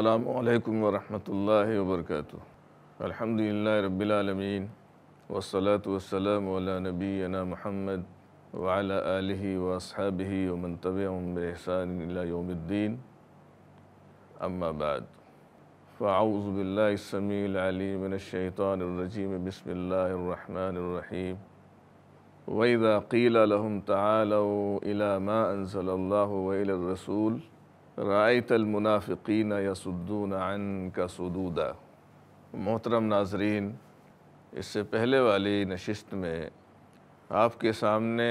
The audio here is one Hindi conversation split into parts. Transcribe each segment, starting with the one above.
अल्लाम वरहमल वर्क अलहमदिल्ला रबालमीन वसलात वसलम नबीना महमद वाला वसहाबी वमन तबसानद्दीन अम्माबाद फ़ाउज़बिल्लासमीमनशैतरजीम बसमीम वईदा क़ील लहम तला इला मा अनसल रसूल रायतलमुनाफ़िन यसुद्दून अन का सदूदा मोहतरम नाजरीन इससे पहले वाली नशस्त में आपके सामने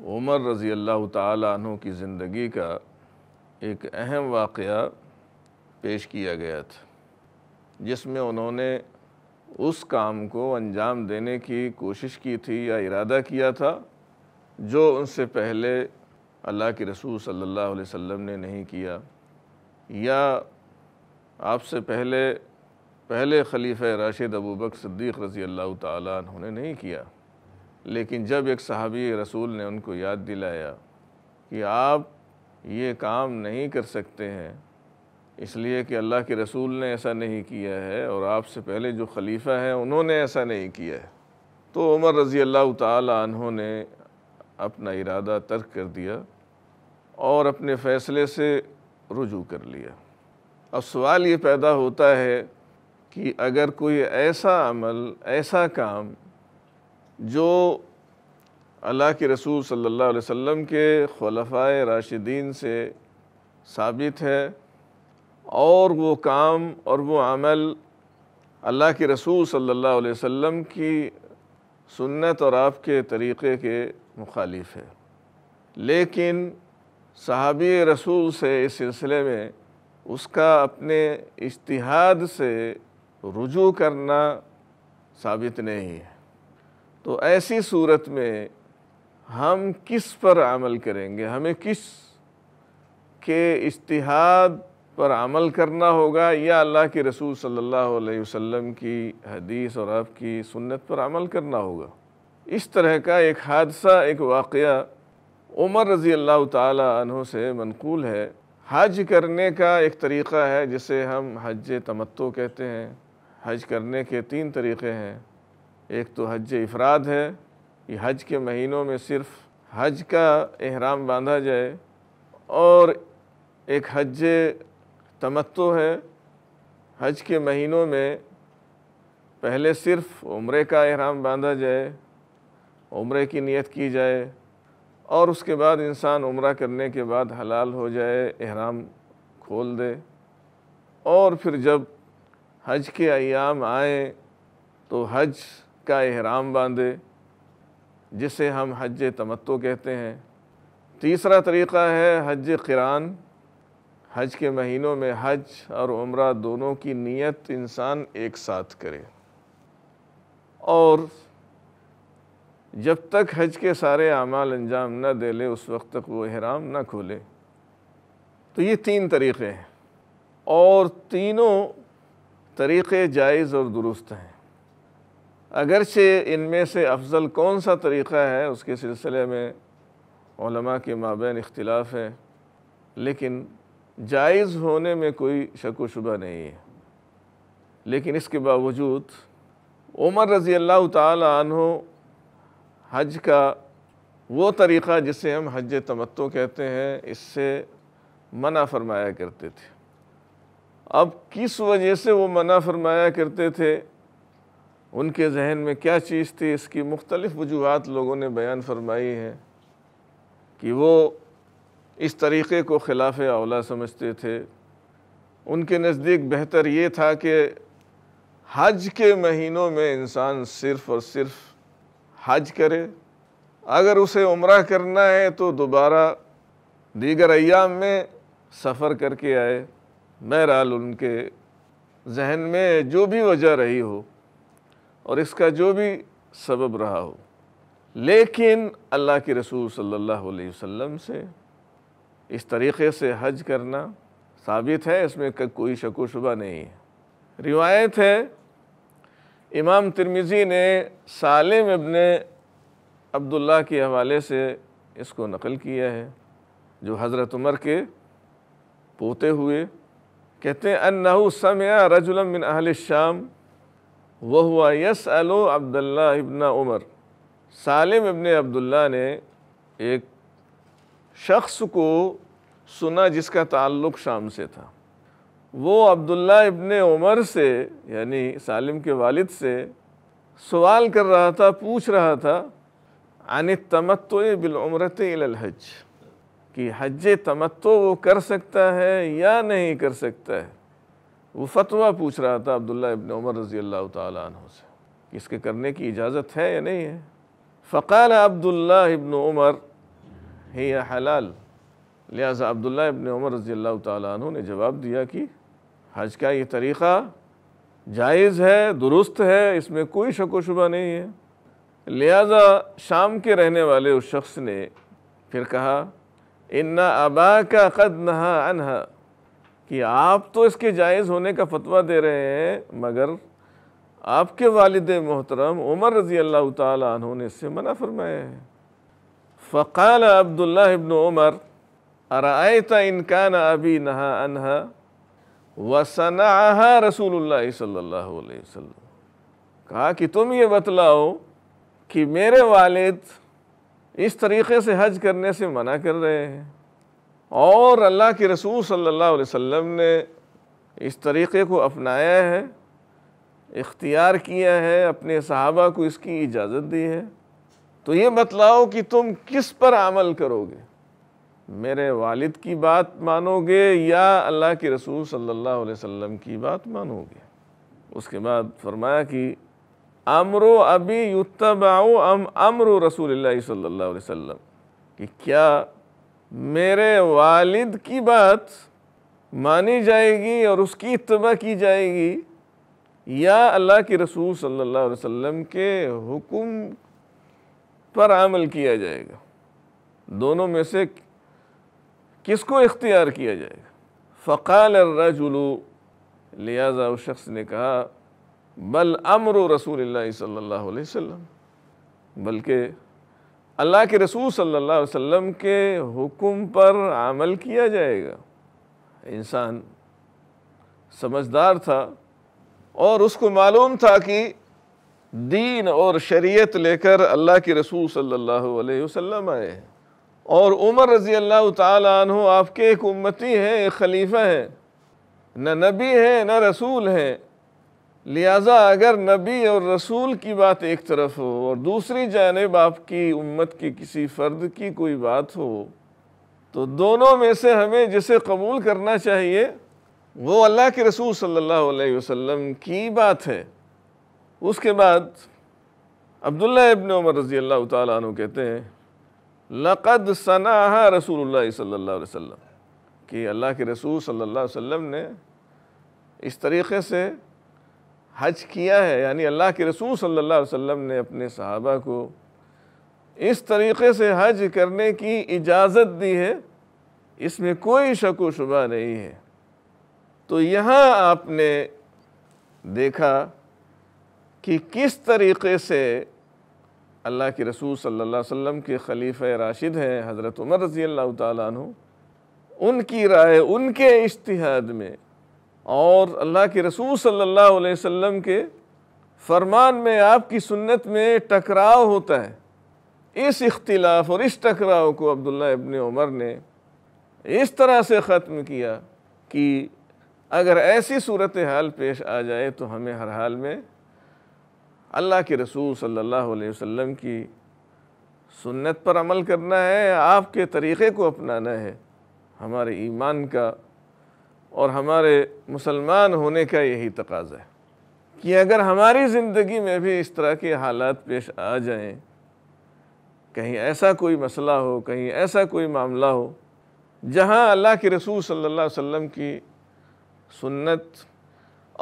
उमर रज़ी अल्लाह तु की ज़िंदगी का एक अहम वाक़ पेश किया गया था जिसमें उन्होंने उस काम को अंजाम देने की कोशिश की थी या इरादा किया था जो उनसे पहले अल्लाह के रसूल सल्लल्लाहु अलैहि वसल्लम ने नहीं किया या आपसे पहले पहले खलीफ़ राशिद अबू बक सिद्दीक़ रज़ी अल्लाह तु ने नहीं किया लेकिन जब एक सहाबी रसूल ने उनको याद दिलाया कि आप ये काम नहीं कर सकते हैं इसलिए कि अल्लाह के रसूल ने ऐसा नहीं किया है और आपसे पहले जो खलीफ़ा हैं उन्होंने ऐसा नहीं किया है तो उमर रज़ी अल्लाह तहों ने अपना इरादा तर्क कर दिया और अपने फ़ैसले से रुजू कर लिया अब सवाल ये पैदा होता है कि अगर कोई ऐसा अमल ऐसा काम जो अल्लाह के रसूल सल्लल्लाहु अलैहि वसल्लम के खलफाए राशिदीन से साबित है और वो काम और वो अमल अल्लाह के रसूल सल्लल्लाहु अलैहि वसल्लम की सुन्नत और आपके तरीक़े के मुखालिफ है लेकिन सहाबी रसूल से इस सिलसिले में उसका अपने इश्तिहाद से रुजू करना साबित नहीं है तो ऐसी सूरत में हम किस पर अमल करेंगे हमें किस के इश्तिहाद पर अमल करना होगा या अल्लाह के रसूल सल्लल्लाहु अलैहि वसल्लम की हदीस और आपकी सुन्नत पर अमल करना होगा इस तरह का एक हादसा एक वाक़ उमर रज़ी अल्लाह तहों से मनकूल है हज करने का एक तरीक़ा है जिसे हम हज तमत्तो कहते हैं हज करने के तीन तरीक़े हैं एक तो हज इफ़राद है कि हज के महीनों में सिर्फ़ हज का एहराम बांधा जाए और एक हज तमत्तो है हज के महीनों में पहले सिर्फ उम्र का अहराम बांधा जाए उम्र की नियत की जाए और उसके बाद इंसान उम्र करने के बाद हलाल हो जाए अहराम खोल दे और फिर जब हज के अयाम आए तो हज का एहराम बांधे जिसे हम हज तमत्तो कहते हैं तीसरा तरीक़ा है हज किरान हज के महीनों में हज और उम्र दोनों की नीयत इंसान एक साथ करे और जब तक हज के सारे अमाल अंजाम न दे ले उस वक्त तक वो हराम ना खोले तो ये तीन तरीक़े हैं और तीनों तरीक़े जायज़ और दुरुस्त हैं अगरचे इनमें से अफजल कौन सा तरीक़ा है उसके सिलसिले में के माबेन इख्तिलाफ़ है लेकिन जायज़ होने में कोई शक व शुबा नहीं है लेकिन इसके बावजूद उमर रज़ी अल्लाह तु हज का वो तरीक़ा जिसे हम हज तमत्तो कहते हैं इससे मना फरमाया करते थे अब किस वजह से वो मना फरमाया करते थे उनके जहन में क्या चीज़ थी इसकी मुख्तलिफ़ वजूहत लोगों ने बयान फरमाई है कि वो इस तरीक़े को ख़िलाफ़ अवला समझते थे उनके नज़दीक बेहतर ये था कि हज के महीनों में इंसान सिर्फ़ और सिर्फ हज करे अगर उसे उम्र करना है तो दोबारा दीगर अयाम में सफ़र करके आए बहरहाल उनके जहन में जो भी वजह रही हो और इसका जो भी सबब रहा हो लेकिन अल्लाह के रसूल सल्लल्लाहु अलैहि वसल्लम से इस तरीक़े से हज करना साबित है इसमें कोई शक शुबा नहीं है रिवायत है इमाम तिरमिज़ी ने सालिम इबन अब्दुल्ला के हवाले से इसको नकल किया है जो हज़रत उमर के पोते हुए कहते हैं समया रजुलम मिन अहल शाम वह हुआ यस अलो Abdullah ibn Umar Salim ibn Abdullah ने एक शख्स को सुना जिसका ताल्लुक़ शाम से था वो अब्दुल्ला इबन उमर से यानी सालिम के वालिद से सवाल कर रहा था पूछ रहा था आन तमत्तो बिलमरत हज कि हज तमत्तो वो कर सकता है या नहीं कर सकता है वो फतवा पूछ रहा था अब्दुल्ला इबन उमर रज़ी अल्लाह तु से कि इसके करने की इजाज़त है या नहीं है फ़काल अब्दुल्ला इबन उमर है या हलाल लिहाजा अब्दुल्ला इबन उमर रज़ी अल्लाह तु ने जवाब दिया कि हज का ये तरीक़ा जायज़ है दुरुस्त है इसमें कोई शक शुबा नहीं है लिहाजा शाम के रहने वाले उस शख्स ने फिर कहा इन्ना आबा का कद नहा अनहा कि आप तो इसके जायज़ होने का फतवा दे रहे हैं मगर आपके वालद मोहतरम उमर रज़ी अल्लाह तु ने इससे मना फरमाया है फ़काल أرأيت इबन उमर أبي इनकान عنها नहा رسول الله صلى الله عليه وسلم कहा कि तुम ये बतलाओ कि मेरे वालिद इस तरीक़े से हज करने से मना कर रहे हैं और अल्लाह के रसूल सल्लल्लाहु अलैहि वसल्लम ने इस तरीक़े को अपनाया है इख्तियार किया है अपने सहाबा को इसकी इजाज़त दी है तो ये बतलाओ कि तुम किस पर अमल करोगे मेरे वालिद की बात मानोगे या अल्लाह के रसूल सल्लल्लाहु अलैहि वसल्लम की बात मानोगे उसके बाद फरमाया कि अमरो अभी युतबाओ अम अमर रसूल सल्ला वसम कि क्या मेरे वालिद की बात मानी जाएगी और उसकी इतबा की जाएगी या अल्लाह के रसूल सल्लल्लाहु अलैहि वसल्लम के हुक्म पर अमल किया जाएगा दोनों में से किसको इख्तियार किया जाएगा फ़काल रजुलू लिहाजा उस शख्स ने कहा बल अमर रसूल सल्लल्लाहु अलैहि वसल्लम बल्कि अल्लाह के रसूल सल्लल्लाहु अलैहि वसल्लम के हुक्म पर अमल किया जाएगा इंसान समझदार था और उसको मालूम था कि दीन और शरीयत लेकर अल्लाह के रसूल सल्लल्लाहु अलैहि वसल्लम आए हैं और उमर रज़ी अल्लाह तु आपके एक उम्मती हैं एक खलीफ़ा हैं न नबी हैं न रसूल हैं लिहाजा अगर नबी और रसूल की बात एक तरफ हो और दूसरी जानब आपकी उम्मत की किसी फ़र्द की कोई बात हो तो दोनों में से हमें जिसे कबूल करना चाहिए वो अल्लाह के रसूल सल्लल्लाहु अलैहि वसल्लम की बात है उसके बाद अब्दुल्ला इबन उमर रज़ी अल्लाह तु कहते हैं लक़द सनाहा रसूल सल्ला वसम कि अल्लाह के रसूल सल्ला वसम ने इस तरीक़े से हज किया है यानी अल्लाह के रसूल सल्ला वसम ने अपने सहाबा को इस तरीक़े से हज करने की इजाज़त दी है इसमें कोई शक व शुबा नहीं है तो यहाँ आपने देखा कि किस तरीके से अल्लाह के रसूल सल्लल्लाहु अलैहि वसल्लम के खलीफ राशिद हैं हज़रत उमर रज़ी अल्लाह तु उनकी राय उनके इश्तहाद में और अल्लाह के रसूल सल्लल्लाहु अलैहि वसल्लम के फरमान में आपकी सुन्नत में टकराव होता है इस इख्तिलाफ और इस टकराव को अब्दुल्ला इबन उमर ने इस तरह से ख़त्म किया कि अगर ऐसी सूरत हाल पेश आ जाए तो हमें हर हाल में अल्लाह के रसूल सल्लल्लाहु अलैहि वसल्लम की सुन्नत पर अमल करना है आपके तरीक़े को अपनाना है हमारे ईमान का और हमारे मुसलमान होने का यही तकाज़ा है कि अगर हमारी ज़िंदगी में भी इस तरह के हालात पेश आ जाएं कहीं ऐसा कोई मसला हो कहीं ऐसा कोई मामला हो जहाँ अल्लाह के रसूल सल्लल्लाहु अलैहि वसल्लम की सुन्नत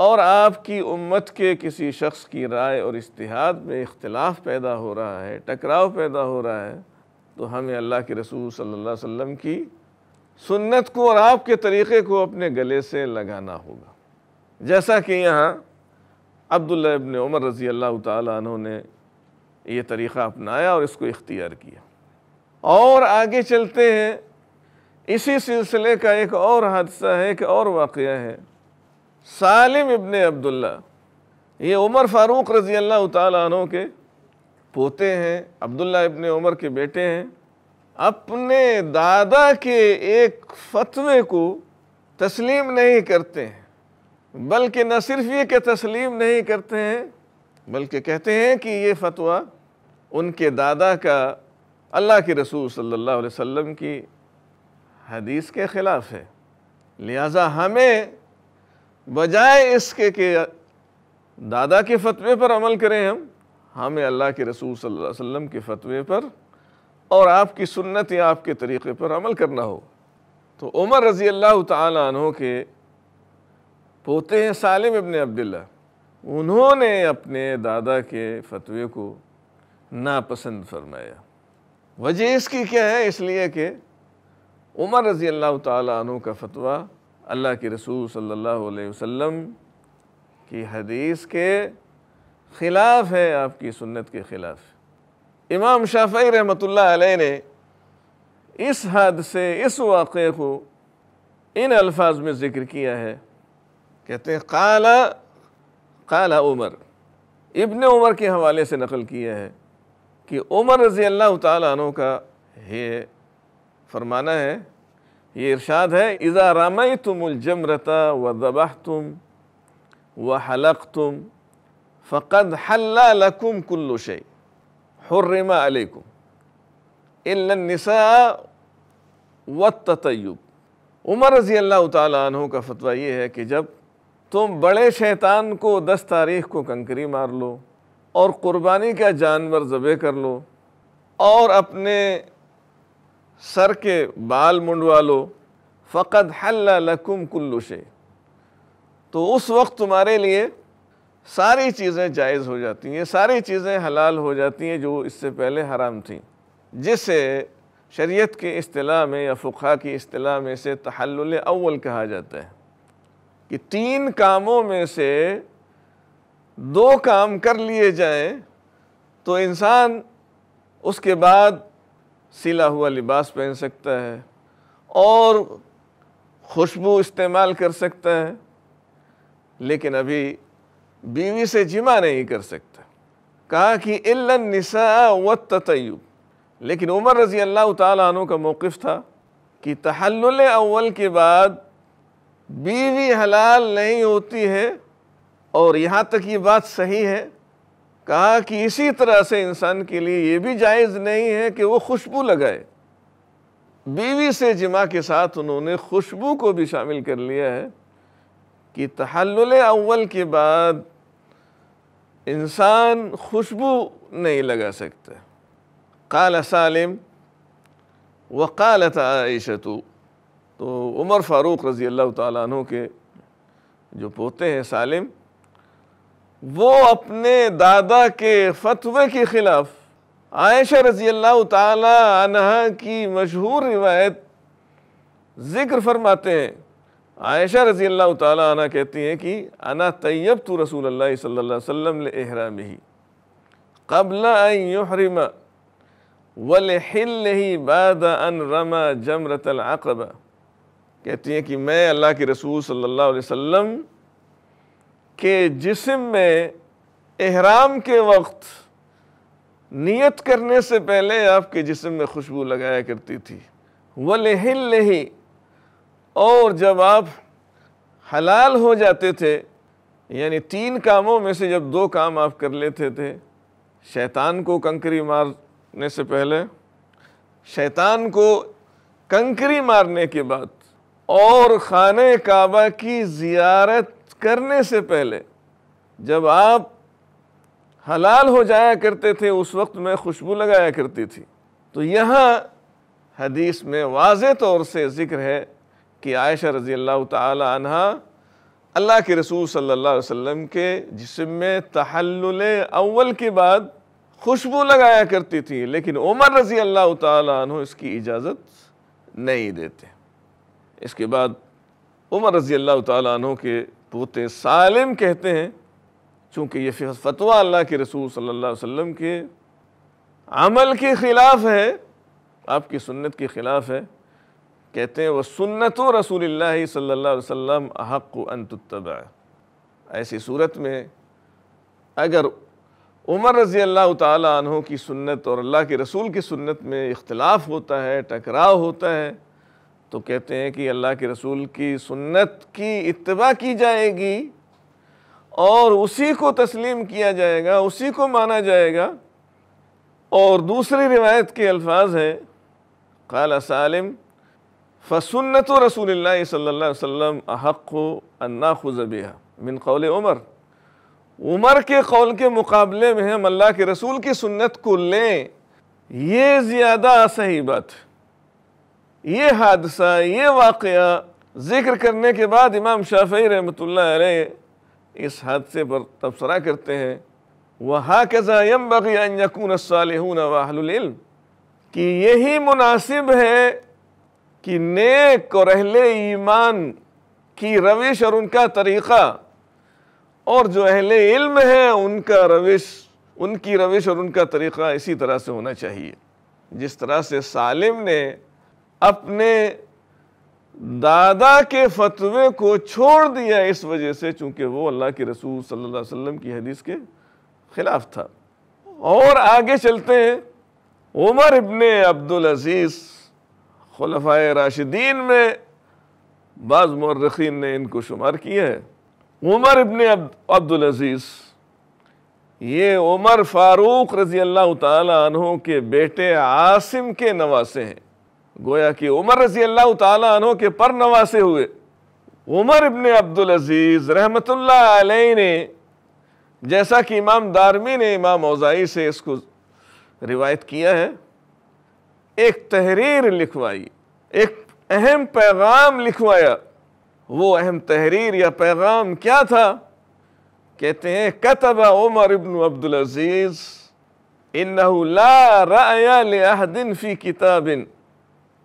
और आपकी उम्मत के किसी शख्स की राय और इश्तहाद में इख्तलाफ पैदा हो रहा है टकराव पैदा हो रहा है तो हमें अल्लाह के रसूल सल्लल्लाहु अलैहि वसल्लम की सुन्नत को और आपके तरीक़े को अपने गले से लगाना होगा जैसा कि यहाँ अब्दुल्ला इबन उमर रज़ी अल्लाह तु ने ये तरीक़ा अपनाया और इसको इख्तियार किया और आगे चलते हैं इसी सिलसिले का एक और हादसा है एक और वाक़ है सालिम इबन अब्दुल्ला ये उमर फारूक रज़ी अल्लाह तु के पोते हैं अब्दुल्ला इबन उमर के बेटे हैं अपने दादा के एक फतवे को तस्लीम नहीं करते हैं बल्कि न सिर्फ ये कि तस्लीम नहीं करते हैं बल्कि कहते हैं कि ये फतवा उनके दादा का अल्लाह के रसूल सल्लल्लाहु अलैहि वसल्लम की हदीस के ख़िलाफ़ है लिहाजा हमें बजाय इसके के दादा के फतवे पर अमल करें हम हमें अल्लाह के रसूल सल्लल्लाहु अलैहि वसल्लम के फतवे पर और आपकी सुन्नत या आपके तरीक़े पर अमल करना हो तो उमर रज़ी अल्लाह तहों के पोते हैं सालिम इबन अब्दुल्ला उन्होंने अपने दादा के फतवे को नापसंद फरमाया वजह इसकी क्या है इसलिए कि उमर रज़ी अल्लाह तहों का फतवा अल्लाह के रसूल सल्लल्लाहु अलैहि वसल्लम की हदीस के ख़िलाफ़ है आपकी सुन्नत के ख़िलाफ़ इमाम शाफी रहमत ने इस हद से इस वाक़े को इन अल्फाज में ज़िक्र किया है कहते हैं काला काला उमर इब्ने उमर के हवाले से नकल किया है कि उमर रज़ी अल्लाह तु का ये फरमाना है ये इरशाद है इज़ा रामय तुम व दबाह तुम व हलक तुम फ़कद हल्लाकुम शे हर्रमा अलैकुम इनसा व तयुब उमर रज़ी अल्लाह तहों का फतवा ये है कि जब तुम बड़े शैतान को दस तारीख को कंकरी मार लो और क़ुरबानी का जानवर ज़बे कर लो और अपने सर के बाल मुंडवा लो फ़कत हल्ला लकुम कुल्लु शे तो उस वक्त तुम्हारे लिए सारी चीज़ें जायज़ हो जाती हैं सारी चीज़ें हलाल हो जाती हैं जो इससे पहले हराम थी जिसे शरीयत के अतलाह में या फ़ुखा की अतलाह में से तहल अव्वल कहा जाता है कि तीन कामों में से दो काम कर लिए जाएं तो इंसान उसके बाद सिला हुआ लिबास पहन सकता है और खुशबू इस्तेमाल कर सकता है लेकिन अभी बीवी से जिमा नहीं कर सकता कहा कि इलनिसा व ततय्युब लेकिन उमर रज़ी अल्लाह तु का मौक़ था कि तहल अव्वल के बाद बीवी हलाल नहीं होती है और यहाँ तक ये बात सही है कहा कि इसी तरह से इंसान के लिए ये भी जायज़ नहीं है कि वो खुशबू लगाए बीवी से जिमा के साथ उन्होंने खुशबू को भी शामिल कर लिया है कि तहल अव्वल के बाद इंसान खुशबू नहीं लगा सकता काल सालिम व काल आयशतु तो उमर फ़ारूक रज़ी अल्लाह तु के जो पोते हैं सालिम वो अपने दादा के फतवे के ख़िलाफ़ आयशा रजी अल्लाह तह की मशहूर रिवायत ज़िक्र फरमाते हैं आयशा रजी अल्लाह तह कहती हैं कि अना तैयब तो रसूल अल्लाह सल्लम लहराम ही कबलाहरम वल ही बाद अन रमा जमरतलअबा कहती हैं कि मैं अल्लाह के रसूल सल्लल्लाहु अलैहि वसल्लम कि जिसम में एहराम के वक्त नियत करने से पहले आपके जिसम में खुशबू लगाया करती थी वलहिल नहीं और जब आप हलाल हो जाते थे यानी तीन कामों में से जब दो काम आप कर लेते थे शैतान को कंकरी मारने से पहले शैतान को कंकरी मारने के बाद और ख़ान काबा की ज़ियारत करने से पहले जब आप हलाल हो जाया करते थे उस वक्त में खुशबू लगाया करती थी तो यहाँ हदीस में वाज तौर से ज़िक्र है कि आयशा रज़ी अल्लाह तहा अल्लाह के रसूल सल्लल्लाहु अलैहि वसल्लम के जिसम में तहल अव्वल के बाद खुशबू लगाया करती थी लेकिन उमर रज़ी अल्लाह तु इसकी इजाज़त नहीं देते इसके बाद उमर रज़ी अल्लाह तु के पोते सालिम कहते हैं चूँकि ये फतवा अल्लाह के रसूल सल्लल्लाहु अलैहि वसल्लम के अमल के ख़िलाफ़ है आपकी सुन्नत के ख़िलाफ़ है कहते हैं वह सुन्नत रसूल सल्ला वसम हक़ अनतबा ऐसी सूरत में अगर उमर रज़ी अल्लाह तहों की सुन्नत और अल्लाह के रसूल की सुन्नत में इख्तलाफ होता है टकराव होता है तो कहते हैं कि अल्लाह के रसूल की सुन्नत की इतवा की जाएगी और उसी को तस्लीम किया जाएगा उसी को माना जाएगा और दूसरी रिवायत के अल्फाज हैं खाल सालम फसन्नत रसूल सल्ला वसम अन्ना अन्नाखुज़बिया मिन कौल उमर उमर के कौल के मुकाबले में हम अल्लाह के रसूल की सुन्नत को लें ये ज़्यादा सही बात है ये हादसा ये वाक़ ज़िक्र करने के बाद इमाम शाफी रहमत इस हादसे पर तबसरा करते हैं वहा कज़ा यम वाहल कि यही मुनासिब है कि नेक और अहले ईमान की रविश और उनका तरीक़ा और जो अहले इल्म है उनका रविश उनकी रविश और उनका तरीक़ा इसी तरह से होना चाहिए जिस तरह से सालिम ने अपने दादा के फतवे को छोड़ दिया इस वजह से चूंकि वो अल्लाह के रसूल सल्लल्लाहु अलैहि वसल्लम की हदीस के खिलाफ था और आगे चलते हैं उमर इबन अब्दुल अजीज़ खलफाए राशिदीन में बाज़ मर्रखीन ने इनको शुमार किया है उमर इबन अब्दुल अजीज़ ये उमर फारूक रज़ी अल्लाह तहों के बेटे आसिम के नवासे हैं गोया कि उमर रजी अल्लाह तु के पर नवासे हुए उमर इबन अब्दुल अजीज़ रहमतुल्लाह अलैह ने जैसा कि इमाम दारमी ने इमाम ओजाई से इसको रिवायत किया है एक तहरीर लिखवाई एक अहम पैगाम लिखवाया वो अहम तहरीर या पैगाम क्या था कहते हैं कतबा उमर इबन अब्दुल अजीज़ इन ला राया फ़ी किताबिन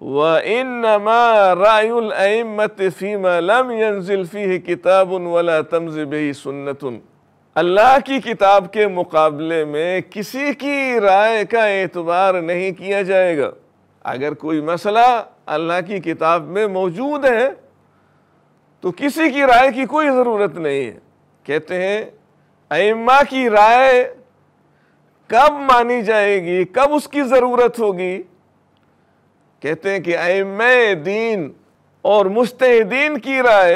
व इन रायमत फ़ीमा लम यंजिलफ़ी किताब वला तमज़ब सुन्नतन अल्लाह की किताब के मुकाबले में किसी की राय का एतबार नहीं किया जाएगा अगर कोई मसला अल्लाह की किताब में मौजूद है तो किसी की राय की कोई ज़रूरत नहीं है कहते हैं अम्मा की राय कब मानी जाएगी कब उसकी ज़रूरत होगी कहते हैं कि आय दीन और मुस्तदीन की राय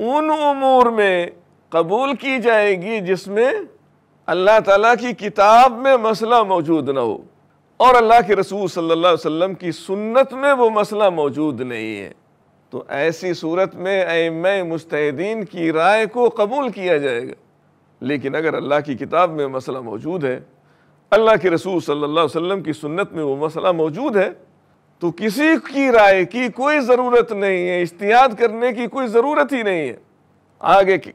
उन उमूर में कबूल की जाएगी जिसमें अल्लाह ताला की किताब में मसला मौजूद ना हो और अल्लाह के रसूल सल्लल्लाहु अलैहि वसल्लम की सुन्नत में वो मसला मौजूद नहीं है तो ऐसी सूरत में अम मुस्तदीन की राय को कबूल किया जाएगा लेकिन अगर अल्लाह की किताब में मसला मौजूद है अल्लाह के रसूल सल्ला वसम की सुन्नत में वो मसला मौजूद है तो किसी की राय की कोई ज़रूरत नहीं है इश्तियाद करने की कोई ज़रूरत ही नहीं है आगे की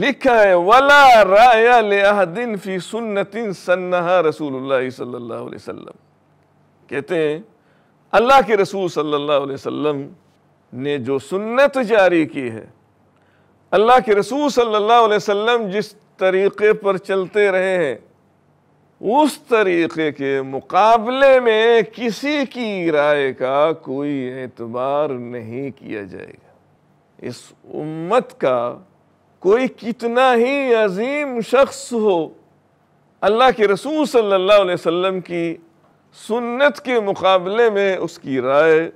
लिखा है वला राया लेहदिन फी सुन्नतिन सन्नहा रसूल सल्लल्लाहु अलैहि वसल्लम कहते हैं अल्लाह के रसूल सल्लल्लाहु अलैहि वसल्लम ने जो सुन्नत जारी की है अल्लाह के रसूल सल्लल्लाहु अलैहि वसल्लम जिस तरीक़े पर चलते रहे हैं उस तरीक़े के मुकाबले में किसी की राय का कोई एतबार नहीं किया जाएगा इस उम्मत का कोई कितना ही अजीम शख्स हो अल्लाह के रसूल सल्लल्लाहु अलैहि वसल्लम की सुन्नत के मुकाबले में उसकी राय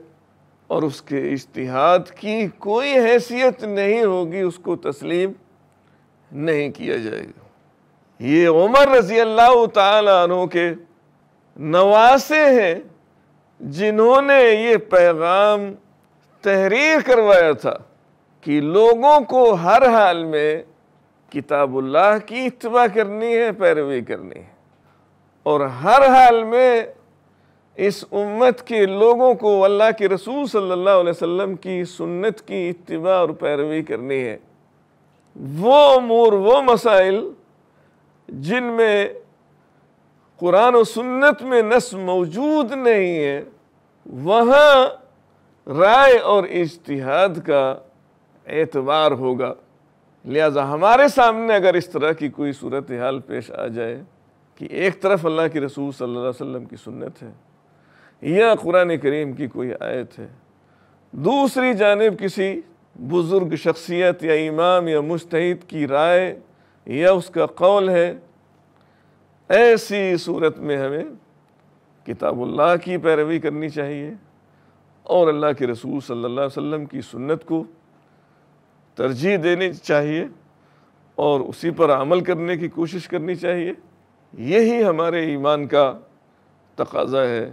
और उसके इश्तिहाद की कोई हैसियत नहीं होगी उसको तस्लीम नहीं किया जाएगा ये उमर रजी अल्लाह तु के नवासे हैं जिन्होंने ये पैगाम तहरीर करवाया था कि लोगों को हर हाल में किताबुल्लाह की इतवा करनी है पैरवी करनी है और हर हाल में इस उम्मत के लोगों को अल्लाह के रसूल सल्लल्लाहु अलैहि वसल्लम की सुन्नत की इतवा और पैरवी करनी है वो अमूर वो मसाइल जिनमें कुरान और सुन्नत में नस मौजूद नहीं है वहाँ राय और इश्तिहाद का एतबार होगा लिहाजा हमारे सामने अगर इस तरह की कोई सूरत हाल पेश आ जाए कि एक तरफ अल्लाह के रसूल सल्लल्लाहु अलैहि वसल्लम की सुन्नत है या कुरान करीम की कोई आयत है दूसरी जानब किसी बुज़ुर्ग शख्सियत या इमाम या मुस्तहिद की राय या उसका कौल है ऐसी सूरत में हमें किताबुल्लाह की पैरवी करनी चाहिए और अल्लाह के रसूल सल्लल्लाहु अलैहि वसल्लम की सुन्नत को तरजीह देनी चाहिए और उसी पर अमल करने की कोशिश करनी चाहिए यही हमारे ईमान का तकाजा है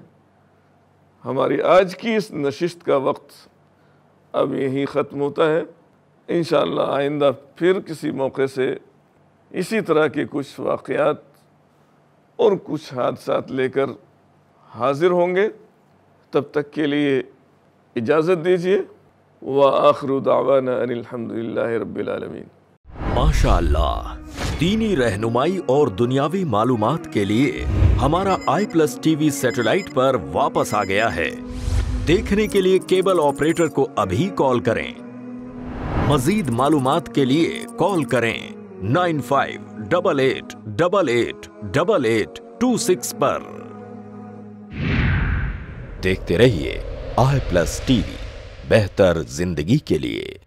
हमारी आज की इस नशिस्त का वक्त अब यही ख़त्म होता है इन आइंदा फिर किसी मौके से इसी तरह के कुछ वाक़ात और कुछ हादसा लेकर हाजिर होंगे तब तक के लिए इजाज़त दीजिए व आखर दावाना माशा दीनी रहनुमाई और दुनियावी मालूम के लिए हमारा आई प्लस टीवी सैटेलाइट पर वापस आ गया है देखने के लिए केबल ऑपरेटर को अभी कॉल करें मजीद मालूम के लिए कॉल करें nine five double eight double eight double eight two six पर देखते रहिए आई प्लस टीवी बेहतर जिंदगी के लिए